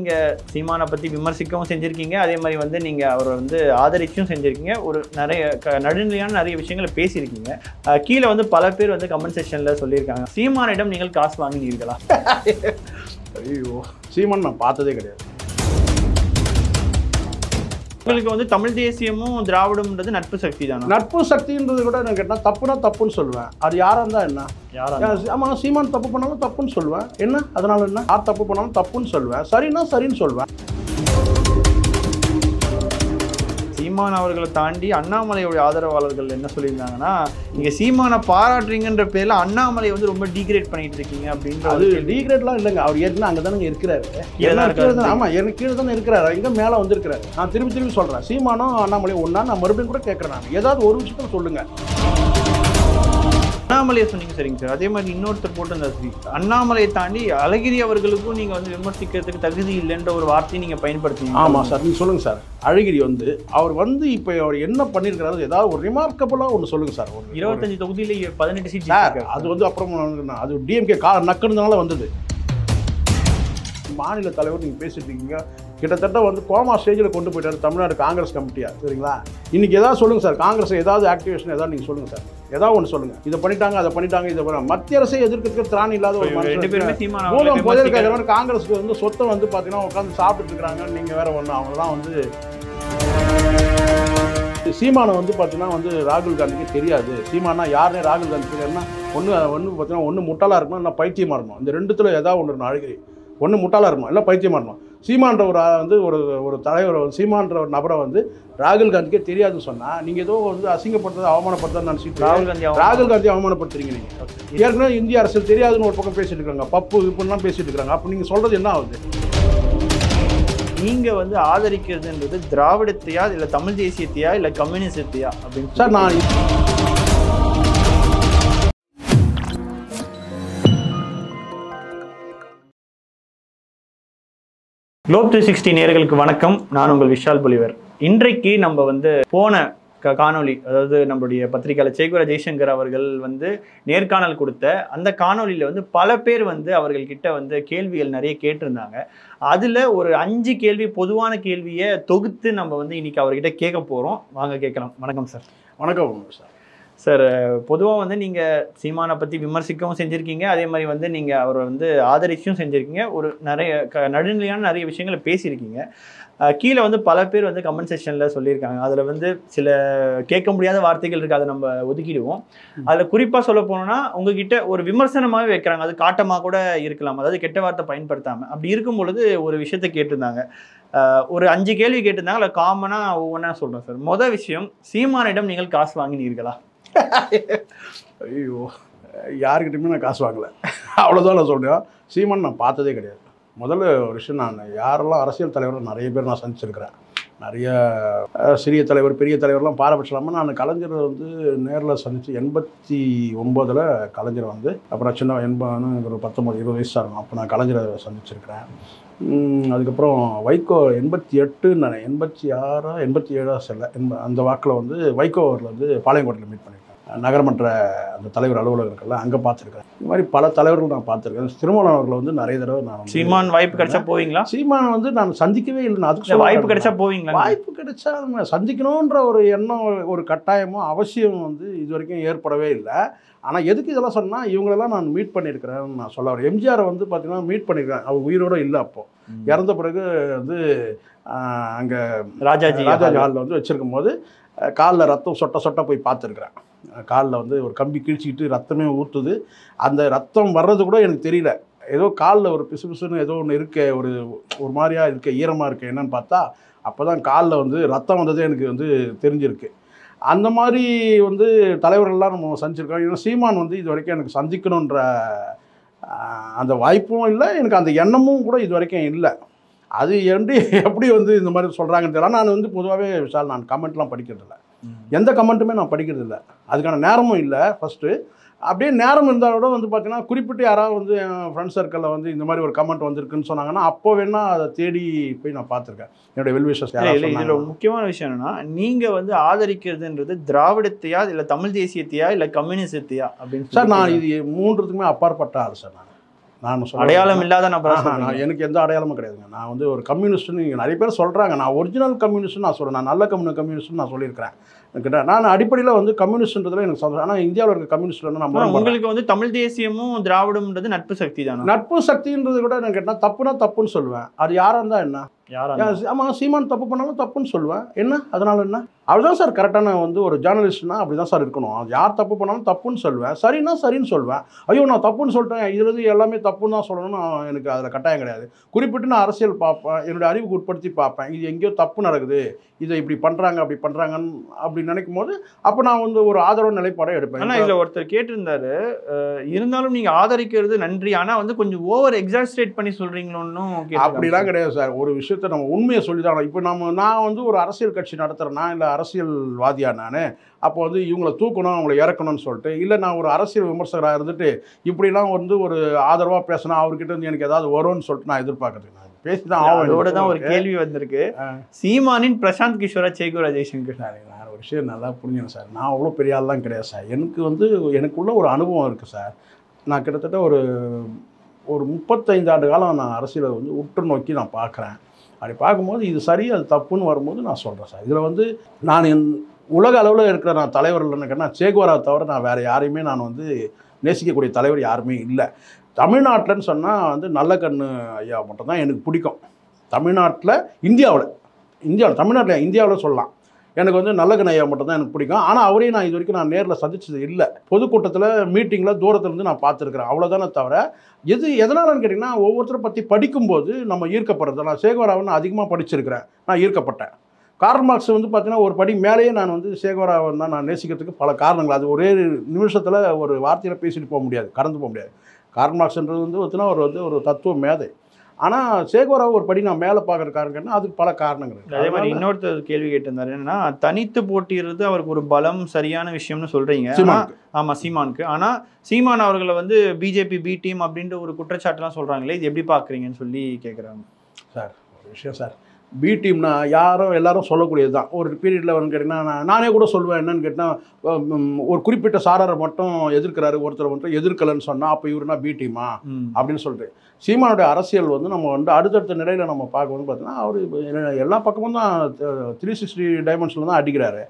நீங்கள் சீமானை பற்றி விமர்சிக்கவும் செஞ்சுருக்கீங்க அதே மாதிரி வந்து நீங்கள் அவரை வந்து ஆதரிச்சும் செஞ்சுருக்கீங்க ஒரு நிறைய க நடுநிலையான நிறைய விஷயங்களை பேசியிருக்கீங்க கீழே வந்து பல பேர் வந்து கமெண்ட் செக்ஷன்ல சொல்லியிருக்காங்க சீமானிடம் நீங்கள் காசு வாங்கினீர்களா ஐயோ சீமான் நான் பார்த்ததே கிடையாது உங்களுக்கு வந்து தமிழ் தேசியமும் திராவிடம்ன்றது நட்பு சக்தி தான் நட்பு சக்தின்றது கூட எனக்கு கேட்டால் தப்புனா தப்புன்னு சொல்லுவேன் அது யாராக இருந்தால் என்ன யாரா ஆமா சீமான் தப்பு பண்ணாலும் தப்புன்னு சொல்லுவேன் என்ன அதனால என்ன யார் தப்பு பண்ணாலும் தப்புன்னு சொல்லுவேன் சரின்னா சரின்னு சொல்லுவேன் சீமான் அவர்களை தாண்டி அண்ணாமலையுடைய ஆதரவாளர்கள் என்ன சொல்லியிருந்தாங்கன்னா நீங்கள் சீமானை பாராட்டுறீங்கன்ற பேரில் அண்ணாமலை வந்து ரொம்ப டீக்ரேட் பண்ணிட்டு இருக்கீங்க அப்படின்னு அது டீக்ரேட்லாம் இல்லைங்க அவர் ஏற்கனவே அங்கே தானே இருக்கிறாரு ஏன்னா ஆமாம் எனக்கு கீழே தானே இருக்கிறாரு எங்கே மேலே வந்திருக்கிறாரு நான் திரும்பி திரும்பி சொல்கிறேன் சீமானும் அண்ணாமலையும் ஒன்றா நான் மறுபடியும் கூட கேட்குறேன் நான் ஏதாவது ஒரு விஷயத்தில் சொல்லுங்கள் அண்ணாமலையை சொன்னீங்க சரிங்க சார் அதே மாதிரி இன்னொருத்தர் போட்டு சரி அண்ணாமலையை தாண்டி அழகிரி அவர்களுக்கும் நீங்கள் வந்து விமர்சிக்கிறதுக்கு தகுதி இல்லைன்ற ஒரு வார்த்தையை நீங்கள் பயன்படுத்தீங்க ஆமாம் சார் நீங்கள் சொல்லுங்கள் சார் அழகிரி வந்து அவர் வந்து இப்போ அவர் என்ன பண்ணியிருக்கிறாரு ஏதாவது ஒரு ரிமார்க்கபுளாக ஒன்று சொல்லுங்கள் சார் ஒரு இருபத்தஞ்சு தொகுதியில் பதினெட்டு சீட் சார் அது வந்து அப்புறம் அது டிஎம்கே கா நக்குனதுனால வந்தது மாநில தலைவர் நீங்கள் பேசிட்டு இருக்கீங்க கிட்டத்தட்ட வந்து கோமா ஸ்டேஜில் கொண்டு போயிட்டார் தமிழ்நாடு காங்கிரஸ் கமிட்டியாக சரிங்களா இன்றைக்கி எதாவது சொல்லுங்கள் சார் காங்கிரஸ் ஏதாவது ஆக்டிவேஷன் ஏதாவது நீங்கள் சொல்லுங்கள் சார் ஏதாவது ஒன்று சொல்லுங்கள் இதை பண்ணிட்டாங்க அதை பண்ணிட்டாங்க இதை பண்ண மத்திய அரசை எதிர்க்கிறதுக்கு திராணி இல்லாத ஒரு மூலம் புதிய காங்கிரஸுக்கு வந்து சொத்தை வந்து பார்த்தீங்கன்னா உட்காந்து சாப்பிட்டுருக்குறாங்க நீங்கள் வேற ஒன்று அவங்களாம் வந்து சீமானை வந்து பார்த்தீங்கன்னா வந்து ராகுல் காந்திக்கு தெரியாது சீமானா யாருனே ராகுல் காந்தி தெரியாதுன்னா ஒன்று ஒன்று பார்த்தீங்கன்னா ஒன்று முட்டாளாக இருக்கணும் இல்லை பைத்தியமாக இருக்கணும் இந்த ரெண்டுத்தில் ஏதாவது ஒன்று நான் அழுகிறேன் ஒன்று முட்டாளாக இருக்கணும் இல்லை பைத்தியமாக இருக்கணும் சீமான்ற ஒரு வந்து ஒரு ஒரு தலைவர் சீமான்ற ஒரு நபரை வந்து ராகுல் காந்திக்கே தெரியாதுன்னு சொன்னால் நீங்கள் ஏதோ வந்து அசிங்கப்படுத்துறது அவமானப்படுத்துறதுன்னு நினச்சிட்டு ராகுல் காந்தி ராகுல் காந்தி அவமானப்படுத்துறீங்க நீங்கள் ஏற்கனவே இந்திய அரசு தெரியாதுன்னு ஒரு பக்கம் பேசிட்டு இருக்காங்க பப்பு இப்படிலாம் பேசிட்டு இருக்காங்க அப்போ நீங்கள் சொல்கிறது என்ன ஆகுது நீங்கள் வந்து ஆதரிக்கிறதுன்றது திராவிடத்தையா இல்லை தமிழ் தேசியத்தையா இல்லை கம்யூனிசத்தையா அப்படின்னு சார் நான் குளோப் த்ரீ சிக்ஸ்டி நேர்களுக்கு வணக்கம் நான் உங்கள் விஷால் புலிவர் இன்றைக்கு நம்ம வந்து போன க காணொலி அதாவது நம்மளுடைய பத்திரிகையாளர் ஜெய்குரா ஜெய்சங்கர் அவர்கள் வந்து நேர்காணல் கொடுத்த அந்த காணொலியில் வந்து பல பேர் வந்து அவர்கள்கிட்ட வந்து கேள்விகள் நிறைய கேட்டிருந்தாங்க அதில் ஒரு அஞ்சு கேள்வி பொதுவான கேள்வியை தொகுத்து நம்ம வந்து இன்னைக்கு அவர்கிட்ட கேட்க போகிறோம் வாங்க கேட்கலாம் வணக்கம் சார் வணக்கம் சார் சார் பொதுவாக வந்து நீங்கள் சீமானை பற்றி விமர்சிக்கவும் செஞ்சுருக்கீங்க அதே மாதிரி வந்து நீங்கள் அவரை வந்து ஆதரிச்சும் செஞ்சுருக்கீங்க ஒரு நிறைய க நடுநிலையான நிறைய விஷயங்களை பேசியிருக்கீங்க கீழே வந்து பல பேர் வந்து கமெண்ட் செக்ஷனில் சொல்லியிருக்காங்க அதில் வந்து சில கேட்க முடியாத வார்த்தைகள் இருக்குது அதை நம்ம ஒதுக்கிடுவோம் அதில் குறிப்பாக சொல்ல போனோம்னா உங்ககிட்ட ஒரு விமர்சனமாகவே வைக்கிறாங்க அது காட்டமாக கூட இருக்கலாம் அதாவது கெட்ட வார்த்தை பயன்படுத்தாமல் அப்படி இருக்கும் பொழுது ஒரு விஷயத்த கேட்டிருந்தாங்க ஒரு அஞ்சு கேள்வி கேட்டிருந்தாங்க அதில் காமனாக ஒவ்வொன்றா சொல்கிறேன் சார் மொதல் விஷயம் சீமானிடம் நீங்கள் காசு வாங்கினீர்களா ஐயோ யாருக்கிட்டையுமே நான் காசு வாங்கலை அவ்வளோதான் நான் சொல்கிறேன் சீமான் நான் பார்த்ததே கிடையாது முதல்ல ஒரு விஷயம் நான் யாரெல்லாம் அரசியல் தலைவரும் நிறைய பேர் நான் சந்திச்சிருக்கிறேன் நிறைய சிறிய தலைவர் பெரிய தலைவர்லாம் பாரபட்சம் நான் கலைஞர் வந்து நேரில் சந்தித்து எண்பத்தி ஒம்போதில் கலைஞர் வந்து அப்புறம் சின்ன எண்பான ஒரு பத்தொம்பது இருபது வயசு ஆகும் அப்போ நான் கலைஞரை சந்திச்சிருக்கிறேன் அதுக்கப்புறம் வைகோ எண்பத்தி எட்டுன்னு நான் எண்பத்தி ஆறா எண்பத்தி ஏழா செல்ல அந்த வாக்கில் வந்து வைகோவரில் வந்து பாளையங்கோட்டையில் மீட் பண்ணியிருக்கேன் நகரமன்ற அந்த தலைவர் அலுவலகங்கள்லாம் அங்கே பார்த்துருக்கேன் இது மாதிரி பல தலைவர்கள் நான் பார்த்துருக்கேன் திருமணம் அவர்களை வந்து நிறைய தடவை நான் சீமான் வாய்ப்பு கிடைச்சா போவீங்களா சீமான் வந்து நான் சந்திக்கவே இல்லை நான் அதுக்கு வாய்ப்பு கிடைச்சா போவீங்களா வாய்ப்பு கிடைச்சா சந்திக்கணுன்ற ஒரு எண்ணம் ஒரு கட்டாயமும் அவசியம் வந்து இது வரைக்கும் ஏற்படவே இல்லை ஆனால் எதுக்கு இதெல்லாம் சொன்னால் இவங்களெல்லாம் நான் மீட் பண்ணியிருக்கிறேன் நான் சொல்ல வரேன் எம்ஜிஆரை வந்து பார்த்தீங்கன்னா மீட் பண்ணியிருக்கேன் அவர் உயிரோடு இல்லை அப்போது இறந்த பிறகு வந்து அங்கே ராஜாஜி ராஜாஜி ஹாலில் வந்து வச்சுருக்கும் போது காலில் ரத்தம் சொட்ட சொட்ட போய் பார்த்துருக்குறேன் காலில் வந்து ஒரு கம்பி கிழிச்சிக்கிட்டு ரத்தமே ஊற்றுது அந்த ரத்தம் வர்றது கூட எனக்கு தெரியல ஏதோ காலில் ஒரு பிசு பிசுன்னு ஏதோ ஒன்று இருக்க ஒரு ஒரு மாதிரியாக இருக்க ஈரமாக இருக்க என்னன்னு பார்த்தா அப்போ தான் காலில் வந்து ரத்தம் வந்ததே எனக்கு வந்து தெரிஞ்சிருக்கு அந்த மாதிரி வந்து தலைவர்கள்லாம் நம்ம சந்திச்சிருக்கோம் ஏன்னா சீமான் வந்து இது வரைக்கும் எனக்கு சந்திக்கணுன்ற அந்த வாய்ப்பும் இல்லை எனக்கு அந்த எண்ணமும் கூட இது வரைக்கும் இல்லை அது எப்படி எப்படி வந்து இந்த மாதிரி சொல்கிறாங்கன்னு தெரியல நான் வந்து பொதுவாகவே விஷால் நான் கமெண்ட்லாம் படிக்கிறதில்ல எந்த கமெண்ட்டுமே நான் படிக்கிறது இல்லை அதுக்கான நேரமும் இல்லை ஃபஸ்ட்டு அப்படியே நேரம் இருந்தால் கூட வந்து பார்த்திங்கன்னா குறிப்பிட்டு யாராவது வந்து என் ஃப்ரெண்ட் சர்க்கிளில் வந்து இந்த மாதிரி ஒரு கமெண்ட் வந்திருக்குன்னு சொன்னாங்கன்னா அப்போ வேணால் அதை தேடி போய் நான் பார்த்துருக்கேன் என்னுடைய வெல்விஷஸ் இல்லை இதில் முக்கியமான விஷயம் என்னென்னா நீங்கள் வந்து ஆதரிக்கிறதுன்றது திராவிடத்தையா இல்லை தமிழ் தேசியத்தையா இல்லை கம்யூனிசத்தையா அப்படின்னு சார் நான் இது மூன்றுத்துக்குமே அப்பாற்பட்ட ஆள் சார் நான் நான் அடையாளம் இல்லாத நான் எனக்கு எந்த அடையாளமும் கிடையாதுங்க நான் வந்து ஒரு கம்யூனிஸ்ட்னு நிறைய பேர் சொல்கிறாங்க நான் ஒரிஜினல் கம்யூனிஸ்ட்னு நான் சொல்கிறேன் நான் நல்ல கம்யூனி கம்யூனிஸ்ட்னு நான் சொல்லியிருக்கிறேன் கிட்ட நான் அடிப்படையில் வந்து கம்யூனிஸ்ட்ன்றதுல எனக்கு சொல்கிறேன் ஆனால் இந்தியாவில் இருக்க கம்யூனிஸ்ட்ல நம்ம உங்களுக்கு வந்து தமிழ் தேசியமும் திராவிடம்ன்றது நட்பு சக்தி தான் நட்பு சக்தின்றது கூட எனக்கு கேட்டால் தப்புனா தப்புன்னு சொல்லுவேன் அது யாராக இருந்தால் என்ன ஆமாம் சீமான் தப்பு பண்ணாலும் தப்புன்னு சொல்லுவேன் என்ன அதனால என்ன தான் சார் கரெக்டான வந்து ஒரு ஜேர்னலிஸ்ட்னா அப்படி தான் சார் இருக்கணும் யார் தப்பு பண்ணாலும் தப்புன்னு சொல்லுவேன் சரின்னா சரின்னு சொல்லுவேன் ஐயோ நான் தப்புன்னு சொல்லிட்டேன் இதுலேருந்து எல்லாமே தப்புன்னு தான் சொல்லணும்னு எனக்கு அதில் கட்டாயம் கிடையாது குறிப்பிட்டு நான் அரசியல் பார்ப்பேன் என்னுடைய அறிவுக்கு உட்படுத்தி பார்ப்பேன் இது எங்கேயோ தப்பு நடக்குது இதை இப்படி பண்ணுறாங்க அப்படி பண்ணுறாங்கன்னு அப்படின்னு நினைக்கும் போது அப்போ நான் வந்து ஒரு ஆதரவு நிலைப்பாடாக எடுப்பேன் ஆனால் இதில் ஒருத்தர் கேட்டிருந்தாரு இருந்தாலும் நீங்கள் ஆதரிக்கிறது நன்றி ஆனால் வந்து கொஞ்சம் ஓவர் எக்ஸாஸ்ட்ரேட் பண்ணி சொல்கிறீங்களோன்னு அப்படிலாம் கிடையாது சார் ஒரு விஷயம் விஷயத்த நம்ம உண்மையை சொல்லி தான் இப்போ நம்ம நான் வந்து ஒரு அரசியல் கட்சி நடத்துகிறேன்னா இல்லை அரசியல்வாதியா நான் அப்போ வந்து இவங்களை தூக்கணும் அவங்களை இறக்கணும்னு சொல்லிட்டு இல்லை நான் ஒரு அரசியல் விமர்சகராக இருந்துட்டு இப்படிலாம் வந்து ஒரு ஆதரவாக பேசினா அவர்கிட்ட இருந்து எனக்கு ஏதாவது வரும்னு சொல்லிட்டு நான் எதிர்பார்க்கறதுக்கு நான் பேசி தான் ஆகும் தான் ஒரு கேள்வி வந்திருக்கு சீமானின் பிரசாந்த் கிஷோரா சேகுரா ஜெய்சங்கர் சார் நான் ஒரு விஷயம் நல்லா புரிஞ்சுக்கணும் சார் நான் அவ்வளோ பெரிய ஆள்லாம் கிடையாது சார் எனக்கு வந்து எனக்குள்ள ஒரு அனுபவம் இருக்குது சார் நான் கிட்டத்தட்ட ஒரு ஒரு முப்பத்தைந்து ஆண்டு காலம் நான் அரசியலை வந்து உற்று நோக்கி நான் பார்க்குறேன் அப்படி பார்க்கும்போது இது சரி அது தப்புன்னு வரும்போது நான் சொல்கிறேன் சார் இதில் வந்து நான் என் உலக அளவில் இருக்கிற நான் தலைவர்கள் என்னக்கன்னா சேகுவரா தவிர நான் வேறு யாரையுமே நான் வந்து நேசிக்கக்கூடிய தலைவர் யாருமே இல்லை தமிழ்நாட்டில்னு சொன்னால் வந்து நல்ல கண்ணு ஐயா மட்டும்தான் எனக்கு பிடிக்கும் தமிழ்நாட்டில் இந்தியாவில் இந்தியாவில் தமிழ்நாட்டில் இந்தியாவில் சொல்லலாம் எனக்கு வந்து நல்லகன் ஐயா மட்டும் தான் எனக்கு பிடிக்கும் ஆனால் அவரையும் நான் இது வரைக்கும் நான் நேரில் சந்திச்சது இல்லை பொதுக்கூட்டத்தில் மீட்டிங்கில் தூரத்துலேருந்து நான் பார்த்துருக்குறேன் அவ்வளோதானே தவிர எது எதனாலன்னு கேட்டிங்கன்னா ஒவ்வொருத்தரை பற்றி படிக்கும்போது நம்ம ஈர்க்கப்படுறது நான் சேகராவை நான் அதிகமாக படிச்சிருக்கிறேன் நான் ஈர்க்கப்பட்டேன் கார்ல் மார்க்ஸ் வந்து பார்த்தீங்கன்னா ஒரு படி மேலேயே நான் வந்து சேகவராவை தான் நான் நேசிக்கிறதுக்கு பல காரணங்கள் அது ஒரே நிமிஷத்தில் ஒரு வார்த்தையில் பேசிட்டு போக முடியாது கறந்து போக முடியாது கார்ல் மார்க்ஸ்ன்றது வந்து பார்த்தீங்கன்னா ஒரு வந்து ஒரு தத்துவ மேதை ஆனால் சேகோராவை ஒரு படி நான் மேலே பார்க்குறக்காருங்கன்னா அதுக்கு பல காரணங்கள் அதே மாதிரி இன்னொருத்தர் கேள்வி கேட்டிருந்தார் என்னன்னா தனித்து போட்டிடுறது அவருக்கு ஒரு பலம் சரியான விஷயம்னு சொல்கிறீங்க ஆமாம் சீமானுக்கு ஆனால் சீமான் அவர்களை வந்து பிஜேபி பி டீம் அப்படின்ற ஒரு குற்றச்சாட்டுலாம் சொல்கிறாங்களே இது எப்படி பார்க்குறீங்கன்னு சொல்லி கேட்குறாங்க சார் ஒரு விஷயம் சார் பி டீம்னா யாரும் எல்லாரும் சொல்லக்கூடியது தான் ஒரு பீரியடில் வந்து கேட்டிங்கன்னா நான் நானே கூட சொல்லுவேன் என்னன்னு கேட்டால் ஒரு குறிப்பிட்ட சாரரை மட்டும் எதிர்க்கிறாரு ஒருத்தர் மட்டும் எதிர்க்கலன்னு சொன்னால் அப்போ இவருனா பி டீமா அப்படின்னு சொல்லிட்டு சீமானுடைய அரசியல் வந்து நம்ம வந்து அடுத்தடுத்த நிலையில் நம்ம பார்க்கணும்னு பார்த்தீங்கன்னா அவர் எல்லா பக்கமும் தான் த்ரீ சிக்ஸ்டி டைமண்ட்ஸில் தான் அடிக்கிறாரு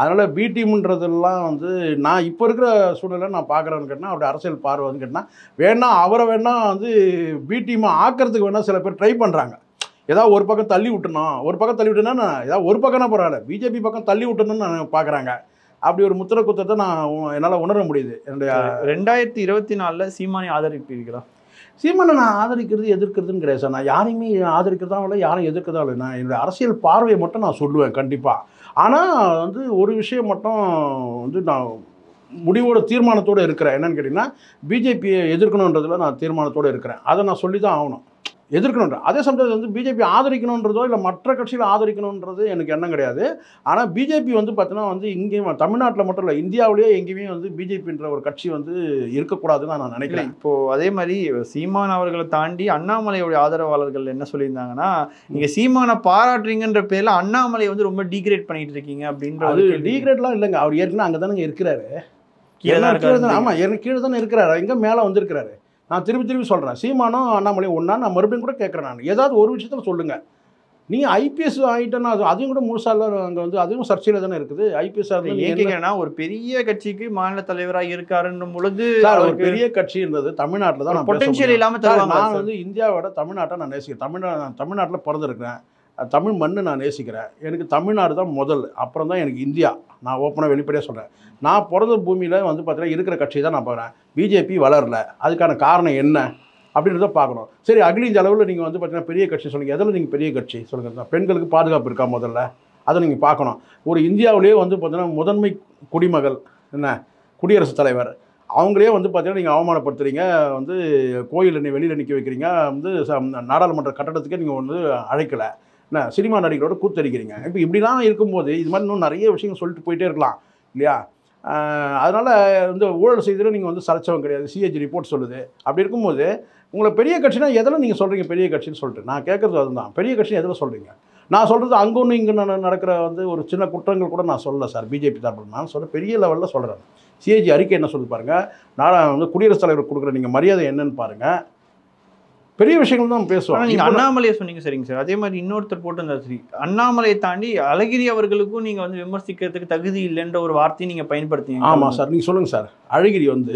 அதனால் பி டீம்ன்றதெல்லாம் வந்து நான் இப்போ இருக்கிற சூழலில் நான் பார்க்குறேன்னு கேட்டால் அவருடைய அரசியல் பார்வை வந்து கேட்டால் வேணால் அவரை வேணால் வந்து பி டீமை ஆக்கிறதுக்கு வேணால் சில பேர் ட்ரை பண்ணுறாங்க ஏதாவது ஒரு பக்கம் தள்ளி விட்டுணும் ஒரு பக்கம் தள்ளி விட்டுனா ஏதாவது ஒரு பக்கம்னா பரவாயில்ல பிஜேபி பக்கம் தள்ளி விட்டணும்னு நான் பார்க்குறாங்க அப்படி ஒரு முத்திர குத்தத்தை நான் என்னால் உணர முடியுது என்னுடைய ரெண்டாயிரத்தி இருபத்தி நாலில் சீமானை ஆதரிப்பீர்களா சீமானை நான் ஆதரிக்கிறது எதிர்க்கிறதுன்னு கிடையாது சார் நான் யாரையுமே ஆதரிக்கிறதா இல்லை யாரும் எதிர்க்கிறதா இல்லை நான் என்னுடைய அரசியல் பார்வையை மட்டும் நான் சொல்லுவேன் கண்டிப்பாக ஆனால் வந்து ஒரு விஷயம் மட்டும் வந்து நான் முடிவோட தீர்மானத்தோடு இருக்கிறேன் என்னென்னு கேட்டிங்கன்னா பிஜேபியை எதிர்க்கணுன்றதில் நான் தீர்மானத்தோடு இருக்கிறேன் அதை நான் சொல்லி தான் ஆகணும் எதிர்க்கணுன்ற அதே சமயத்தில் வந்து பிஜேபி ஆதரிக்கணுன்றதோ இல்லை மற்ற கட்சியில் ஆதரிக்கணுன்றது எனக்கு எண்ணம் கிடையாது ஆனால் பிஜேபி வந்து பார்த்தீங்கன்னா வந்து இங்கேயும் தமிழ்நாட்டில் மட்டும் இல்லை இந்தியாவிலேயே எங்கேயுமே வந்து பிஜேபின்ற ஒரு கட்சி வந்து இருக்கக்கூடாதுன்னு நான் நினைக்கிறேன் இப்போது அதே மாதிரி சீமான் அவர்களை தாண்டி அண்ணாமலையோடைய ஆதரவாளர்கள் என்ன சொல்லியிருந்தாங்கன்னா நீங்கள் சீமானை பாராட்டுறீங்கன்ற பேரில் அண்ணாமலை வந்து ரொம்ப டீக்ரேட் பண்ணிட்டு இருக்கீங்க அப்படின்ற அது டீக்ரேட்லாம் இல்லைங்க அவர் ஏற்கனவே அங்கே தானே இருக்கிறாரு கீழே தான் இருக்கிறாரு ஆமாம் கீழே தானே இருக்கிறாரு எங்கே மேலே வந்திருக்கிறாரு நான் திருப்பி திருப்பி சொல்கிறேன் சீமானும் அண்ணாமலையும் ஒன்றா நான் மறுபடியும் கூட கேட்குறேன் நான் ஏதாவது ஒரு விஷயத்தில் சொல்லுங்கள் நீ ஐபிஎஸ் ஆகிட்டேன்னா அதுவும் கூட முழுசாக அங்கே வந்து அதுவும் சர்ச்சையில் தானே இருக்குது ஐபிஎஸ் ஏன்னா ஒரு பெரிய கட்சிக்கு மாநில தலைவராக இருக்காருன்னும் பொழுது ஒரு பெரிய கட்சி இருந்தது தமிழ்நாட்டில் தான் பொட்டன்ஷியல் இல்லாமல் நான் வந்து இந்தியாவோட தமிழ்நாட்டை நான் நேசிக்கிறேன் தமிழ்நா தமிழ்நாட்டில் பிறந்திருக்கிறேன் தமிழ் மண்ணை நான் நேசிக்கிறேன் எனக்கு தமிழ்நாடு தான் முதல் அப்புறம் தான் எனக்கு இந்தியா நான் ஓப்பனாக வெளிப்படையாக சொல்கிறேன் நான் பிறந்த பூமியில் வந்து பார்த்தீங்கன்னா இருக்கிற கட்சி தான் நான் போகிறேன் பிஜேபி வளரல அதுக்கான காரணம் என்ன அப்படின்றத பார்க்கணும் சரி அகில இந்த அளவில் நீங்கள் வந்து பார்த்தீங்கன்னா பெரிய கட்சி சொல்லுங்கள் எதில் நீங்கள் பெரிய கட்சி சொல்லுங்கள் பெண்களுக்கு பாதுகாப்பு இருக்கா முதல்ல அதை நீங்கள் பார்க்கணும் ஒரு இந்தியாவிலேயே வந்து பார்த்தீங்கன்னா முதன்மை குடிமகள் என்ன குடியரசுத் தலைவர் அவங்களே வந்து பார்த்தீங்கன்னா நீங்கள் அவமானப்படுத்துகிறீங்க வந்து கோயில் வெளியில் நிற்க வைக்கிறீங்க வந்து நாடாளுமன்ற கட்டடத்துக்கே நீங்கள் வந்து அழைக்கலை சினிமா நடிகரோட கூத்தடிக்கிறீங்க இப்போ இப்படிலாம் இருக்கும்போது இது மாதிரி இன்னும் நிறைய விஷயங்கள் சொல்லிட்டு போயிட்டே இருக்கலாம் இல்லையா அதனால் வந்து ஊழல் செய்தியில் நீங்கள் வந்து சரைச்சவங்க கிடையாது சிஹெச் ரிப்போர்ட் சொல்லுது அப்படி இருக்கும்போது உங்களை பெரிய கட்சினா எதில் நீங்கள் சொல்கிறீங்க பெரிய கட்சின்னு சொல்லிட்டு நான் கேட்குறது அதுதான் பெரிய கட்சி எதில் சொல்கிறீங்க நான் சொல்கிறது அங்கே ஒன்று இங்கே நான் நடக்கிற வந்து ஒரு சின்ன குற்றங்கள் கூட நான் சொல்லலை சார் பிஜேபி தரப்பு நான் சொல்கிறேன் பெரிய லெவலில் சொல்கிறேன் சிஏஜி அறிக்கை என்ன சொல்லி பாருங்கள் நான் வந்து குடியரசுத் தலைவர் கொடுக்குற நீங்கள் மரியாதை என்னன்னு பாருங்கள் பெரிய விஷயங்கள் தான் பேசுவாங்க நீங்கள் அண்ணாமலையை சொன்னீங்க சரிங்க சார் அதே மாதிரி இன்னொருத்தர் போட்டிருந்தா சரி அண்ணாமலையை தாண்டி அழகிரி அவர்களுக்கும் நீங்கள் வந்து விமர்சிக்கிறதுக்கு தகுதி இல்லைன்ற ஒரு வார்த்தையை நீங்கள் பயன்படுத்தீங்க ஆமாம் சார் நீங்கள் சொல்லுங்கள் சார் அழகிரி வந்து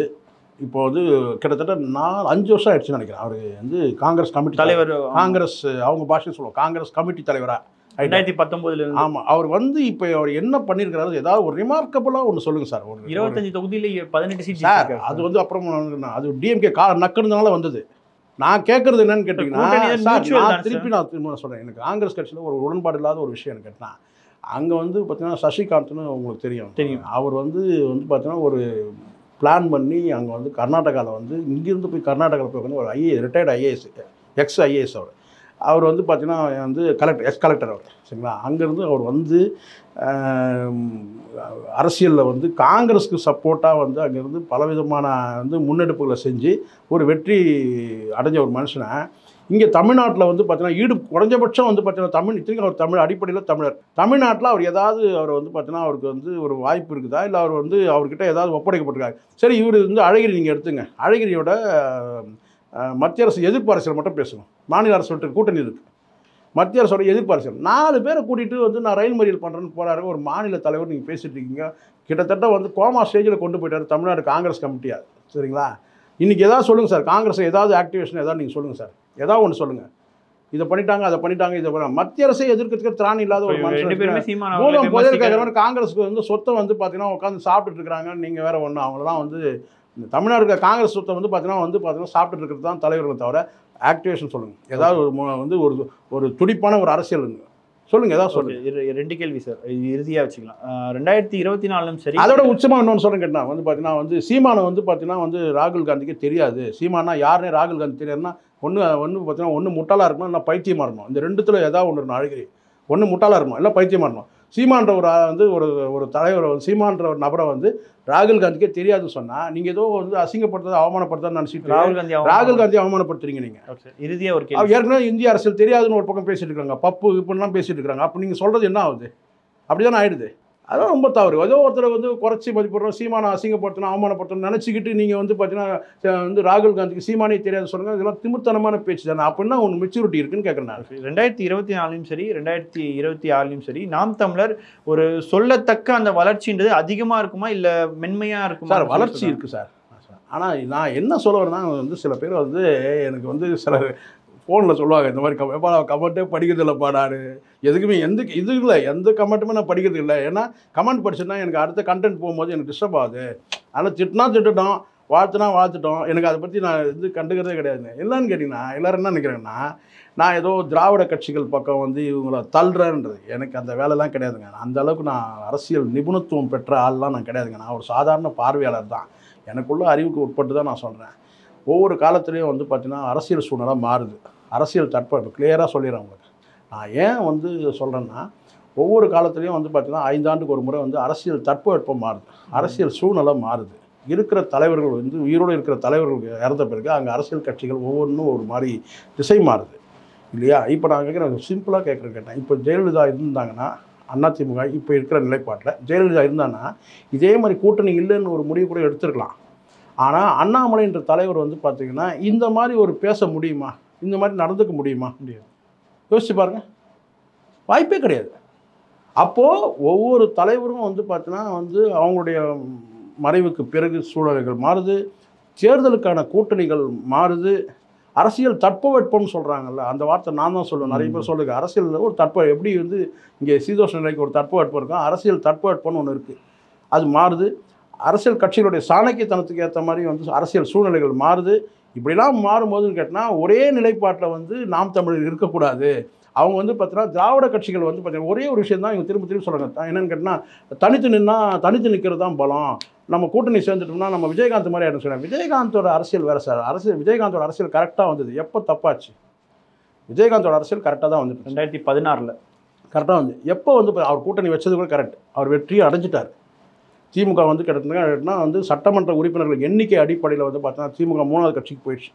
இப்போ வந்து கிட்டத்தட்ட நாலு அஞ்சு வருஷம் ஆயிடுச்சுன்னு நினைக்கிறேன் அவர் வந்து காங்கிரஸ் கமிட்டி தலைவர் காங்கிரஸ் அவங்க பாஷையும் சொல்லுவோம் காங்கிரஸ் கமிட்டி தலைவராக ரெண்டாயிரத்தி பத்தொன்பதுல ஆமாம் அவர் வந்து இப்போ அவர் என்ன பண்ணியிருக்கிறாரு ஏதாவது ஒரு ரிமார்க்கபுளாக ஒன்று சொல்லுங்கள் சார் ஒரு இருபத்தஞ்சு தொகுதியில் பதினெட்டு சீட் சார் அது வந்து அப்புறம் அது டிஎம்கே கா நக்குறதுனால வந்தது நான் கேட்கறது என்னன்னு கேட்டீங்கன்னா திருப்பி நான் திரும்ப சொல்கிறேன் எனக்கு காங்கிரஸ் கட்சியில் ஒரு உடன்பாடு இல்லாத ஒரு விஷயம் எனக்கு கேட்டேன் அங்கே வந்து பார்த்தீங்கன்னா சசிகாந்த்னு உங்களுக்கு தெரியும் தெரியும் அவர் வந்து வந்து பார்த்தீங்கன்னா ஒரு பிளான் பண்ணி அங்கே வந்து கர்நாடகாவில் வந்து இங்கேருந்து போய் கர்நாடகாவில் போய் ஒரு IAS retired IAS ex IAS அவர் அவர் வந்து பார்த்தீங்கன்னா வந்து கலெக்டர் எஸ் கலெக்டர் அவர் சரிங்களா அங்கேருந்து அவர் வந்து அரசியலில் வந்து காங்கிரஸுக்கு சப்போர்ட்டாக வந்து அங்கேருந்து பலவிதமான வந்து முன்னெடுப்புகளை செஞ்சு ஒரு வெற்றி அடைஞ்ச ஒரு மனுஷனை இங்கே தமிழ்நாட்டில் வந்து பார்த்தீங்கன்னா ஈடு குறைஞ்சபட்சம் வந்து பார்த்தீங்கன்னா தமிழ் இத்தனைக்கும் அவர் தமிழ் அடிப்படையில் தமிழர் தமிழ்நாட்டில் அவர் ஏதாவது அவர் வந்து பார்த்தீங்கன்னா அவருக்கு வந்து ஒரு வாய்ப்பு இருக்குதா இல்லை அவர் வந்து அவர்கிட்ட ஏதாவது ஒப்படைக்கப்பட்டிருக்காரு சரி இவர் வந்து அழகிரி நீங்கள் எடுத்துங்க அழகிரியோட மத்திய அரசு எதிர்ப்பு அரசியல் மட்டும் பேசணும் மாநில அரசோட கூட்டணி இருக்குது மத்திய அரசோட எதிர்ப்பு அரசியல் நாலு பேரை கூட்டிகிட்டு வந்து நான் ரயில் மறியல் பண்ணுறேன்னு போகிறாரு ஒரு மாநில தலைவர் நீங்கள் பேசிட்டு இருக்கீங்க கிட்டத்தட்ட வந்து கோமா ஸ்டேஜில் கொண்டு போயிட்டார் தமிழ்நாடு காங்கிரஸ் கமிட்டியாக சரிங்களா இன்றைக்கி எதாவது சொல்லுங்கள் சார் காங்கிரஸ் ஏதாவது ஆக்டிவேஷன் ஏதாவது நீங்கள் சொல்லுங்கள் சார் ஏதாவது ஒன்று சொல்லுங்கள் இதை பண்ணிட்டாங்க அதை பண்ணிட்டாங்க இதை மத்திய அரசை எதிர்க்கிறதுக்கு திராணி இல்லாத ஒரு மனுஷன் காங்கிரஸுக்கு வந்து சொத்தை வந்து பார்த்தீங்கன்னா உட்காந்து சாப்பிட்டுட்டு இருக்கிறாங்க நீங்கள் வேற ஒன்று அவங்கள தான் வந்து இந்த தமிழ்நாடு இருக்கிற காங்கிரஸ் சுத்தம் வந்து பார்த்தீங்கன்னா வந்து பார்த்தீங்கன்னா சாப்பிட்டு இருக்கிறது தான் தலைவர்களை தவிர ஆக்டிவேஷன் சொல்லுங்கள் ஏதாவது ஒரு வந்து ஒரு ஒரு துடிப்பான ஒரு அரசியல் இருங்க ஏதாவது சொல்லுங்கள் ரெண்டு கேள்வி சார் இறுதியாக வச்சுக்கலாம் ரெண்டாயிரத்தி இருபத்தி நாலும் சரி அதோட உச்சமாக இன்னொன்று சொல்லுங்க கேட்டால் வந்து பார்த்தீங்கன்னா வந்து சீமானை வந்து பார்த்தீங்கன்னா வந்து ராகுல் காந்திக்கு தெரியாது சீமானா யாருனே ராகுல் காந்தி தெரியாதுன்னா ஒன்று ஒன்று பார்த்தீங்கன்னா ஒன்று முட்டாளாக இருக்கணும் இல்லை பைத்தியமாக இருக்கணும் இந்த ரெண்டுத்தில் ஏதாவது ஒன்று நான் அழுகிறேன் ஒன்று முட்டாளாக இருக்கணும் இல்லை பைத்தியமாக இருக்கணும் சீமான்ற ஒரு வந்து ஒரு ஒரு தலைவர் சீமான்ற ஒரு நபரை வந்து ராகுல் காந்திக்கே தெரியாதுன்னு சொன்னால் நீங்கள் ஏதோ வந்து அசிங்கப்படுத்துறது அவமானப்படுத்துறதுன்னு நினச்சிட்டு ராகுல் காந்தி ராகுல் காந்தி அவமானப்படுத்துறீங்க நீங்கள் இறுதியாக ஒரு ஏற்கனவே இந்திய அரசியல் தெரியாதுன்னு ஒரு பக்கம் பேசிட்டு இருக்காங்க பப்பு இப்படிலாம் பேசிட்டு இருக்காங்க அப்போ நீங்கள் சொல்கிறது என்ன ஆகுது அப்படி தானே ஆயிடுது அதெல்லாம் ரொம்ப தவறு ஏதோ ஒருத்தரை வந்து குறைச்சி மதிப்படுறோம் சீமானை அசிங்கப்படுத்தணும் அவமானப்படுத்தணும் நினச்சிக்கிட்டு நீங்கள் வந்து பார்த்தீங்கன்னா வந்து ராகுல் காந்திக்கு சீமானே தெரியாத சொல்லுங்கள் இதெல்லாம் திமுத்தனமான பேச்சு தானே அப்படின்னா ஒன்று மெச்சூரிட்டி இருக்குன்னு கேட்குறேன் நான் ரெண்டாயிரத்தி இருபத்தி நாலுலையும் சரி ரெண்டாயிரத்தி இருபத்தி ஆறுலையும் சரி நாம் தமிழர் ஒரு சொல்லத்தக்க அந்த வளர்ச்சின்றது அதிகமாக இருக்குமா இல்லை மென்மையாக இருக்குமா சார் வளர்ச்சி இருக்குது சார் ஆனால் நான் என்ன சொல்ல வரேன்னா வந்து சில பேர் வந்து எனக்கு வந்து சில ஃபோனில் சொல்லுவாங்க இந்த மாதிரி எப்பா நான் கமெண்ட்டே படிக்கிறது பாடாரு எதுக்குமே எந்த இது இல்லை எந்த கமெண்ட்டுமே நான் படிக்கிறது இல்லை ஏன்னா கமெண்ட் படிச்சுன்னா எனக்கு அடுத்த கண்டென்ட் போகும்போது எனக்கு டிஸ்டர்ப் ஆகுது ஆனால் திட்டினா திட்டுட்டோம் வாழ்த்துனா வாழ்த்துட்டோம் எனக்கு அதை பற்றி நான் இது கண்டுக்கிறதே கிடையாது என்னன்னு கேட்டிங்கன்னா எல்லோரும் என்ன நினைக்கிறாங்கன்னா நான் ஏதோ திராவிட கட்சிகள் பக்கம் வந்து இவங்கள தள்ளுறேன்றது எனக்கு அந்த வேலைலாம் கிடையாதுங்க அந்த அளவுக்கு நான் அரசியல் நிபுணத்துவம் பெற்ற ஆள்லாம் நான் கிடையாதுங்க நான் ஒரு சாதாரண பார்வையாளர் தான் எனக்குள்ள அறிவுக்கு உட்பட்டு தான் நான் சொல்கிறேன் ஒவ்வொரு காலத்துலேயும் வந்து பார்த்திங்கன்னா அரசியல் சூழ்நிலை மாறுது அரசியல் தற்போது கிளியராக சொல்லிடுறேன் உங்களுக்கு நான் ஏன் வந்து சொல்கிறேன்னா ஒவ்வொரு காலத்துலேயும் வந்து பார்த்திங்கன்னா ஐந்தாண்டுக்கு ஒரு முறை வந்து அரசியல் தட்பவெட்பம் மாறுது அரசியல் சூழ்நிலை மாறுது இருக்கிற தலைவர்கள் வந்து உயிரோடு இருக்கிற தலைவர்கள் இறந்த பிறகு அங்கே அரசியல் கட்சிகள் ஒவ்வொன்றும் ஒரு மாதிரி திசை மாறுது இல்லையா இப்போ நான் கேட்குறேன் சிம்பிளாக கேட்குறேன் கேட்டேன் இப்போ ஜெயலலிதா இருந்தாங்கன்னா அதிமுக இப்போ இருக்கிற நிலைப்பாட்டில் ஜெயலலிதா இருந்தாங்கன்னா இதே மாதிரி கூட்டணி இல்லைன்னு ஒரு முடிவு கூட எடுத்துருக்கலாம் ஆனால் அண்ணாமலைன்ற தலைவர் வந்து பார்த்திங்கன்னா இந்த மாதிரி ஒரு பேச முடியுமா இந்த மாதிரி நடந்துக்க முடியுமா முடியாது யோசிச்சு பாருங்கள் வாய்ப்பே கிடையாது அப்போது ஒவ்வொரு தலைவரும் வந்து பார்த்தீங்கன்னா வந்து அவங்களுடைய மறைவுக்கு பிறகு சூழ்நிலைகள் மாறுது தேர்தலுக்கான கூட்டணிகள் மாறுது அரசியல் தட்பவெட்பம்னு சொல்கிறாங்கல்ல அந்த வார்த்தை நான் தான் சொல்லுவேன் நிறைய பேர் சொல்லுங்கள் அரசியலில் ஒரு தட்ப எப்படி வந்து இங்கே சீதோஷ நிலைக்கு ஒரு தட்பவெட்பம் இருக்கும் அரசியல் தட்பவெட்பம்னு ஒன்று இருக்குது அது மாறுது அரசியல் கட்சிகளுடைய சாணக்கியத்தனத்துக்கு ஏற்ற மாதிரி வந்து அரசியல் சூழ்நிலைகள் மாறுது இப்படிலாம் மாறும்போதுன்னு கேட்டால் ஒரே நிலைப்பாட்டில் வந்து நாம் தமிழர் இருக்கக்கூடாது அவங்க வந்து பார்த்தீங்கன்னா திராவிட கட்சிகள் வந்து பார்த்தீங்கன்னா ஒரே ஒரு விஷயம் தான் இவங்க திரும்ப திரும்ப சொல்கிறாங்க என்னென்னு கேட்டால் தனித்து நின்னால் தனித்து நிற்கிறது தான் பலம் நம்ம கூட்டணி சேர்ந்துட்டோம்னா நம்ம விஜயகாந்த் மாதிரி ஆகிடும் சொல்கிறேன் விஜயகாந்தோட அரசியல் வேறு சார் அரசியல் விஜயகாந்தோட அரசியல் கரெக்டாக வந்தது எப்போ தப்பாச்சு விஜயகாந்தோட அரசியல் கரெக்டாக தான் வந்துட்டு ரெண்டாயிரத்தி பதினாறில் கரெக்டாக வந்து எப்போ வந்து அவர் கூட்டணி வச்சது கூட கரெக்ட் அவர் வெற்றியை அடைஞ்சிட்டார் திமுக வந்து கிட்டத்தட்டா வந்து சட்டமன்ற உறுப்பினர்கள் எண்ணிக்கை அடிப்படையில் வந்து பார்த்தீங்கன்னா திமுக மூணாவது கட்சிக்கு போயிடுச்சு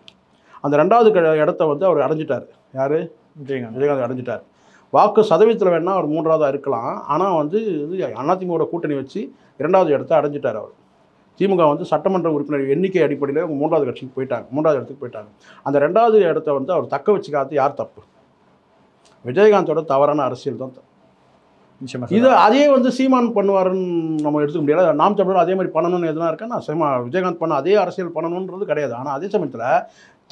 அந்த ரெண்டாவது இடத்த வந்து அவர் அடைஞ்சிட்டார் யார் விஜயகாந்த் விஜயகாந்த் அடைஞ்சிட்டார் வாக்கு சதவீதத்தில் வேணால் அவர் மூன்றாவதாக இருக்கலாம் ஆனால் வந்து இது அதிமுக கூட்டணி வச்சு இரண்டாவது இடத்த அடைஞ்சிட்டார் அவர் திமுக வந்து சட்டமன்ற உறுப்பினர் எண்ணிக்கை அடிப்படையில் மூன்றாவது கட்சிக்கு போயிட்டாங்க மூன்றாவது இடத்துக்கு போயிட்டாங்க அந்த ரெண்டாவது இடத்த வந்து அவர் தக்க காத்து யார் தப்பு விஜயகாந்தோட தவறான அரசியல் தான் இது அதே வந்து சீமான் பண்ணுவாருன்னு நம்ம எடுத்துக்க முடியாது நாம் தமிழர் அதே மாதிரி பண்ணணும்னு எதுனா இருக்கா நான் விஜயகாந்த் பண்ண அதே அரசியல் பண்ணணுன்றது கிடையாது ஆனால் அதே சமயத்தில்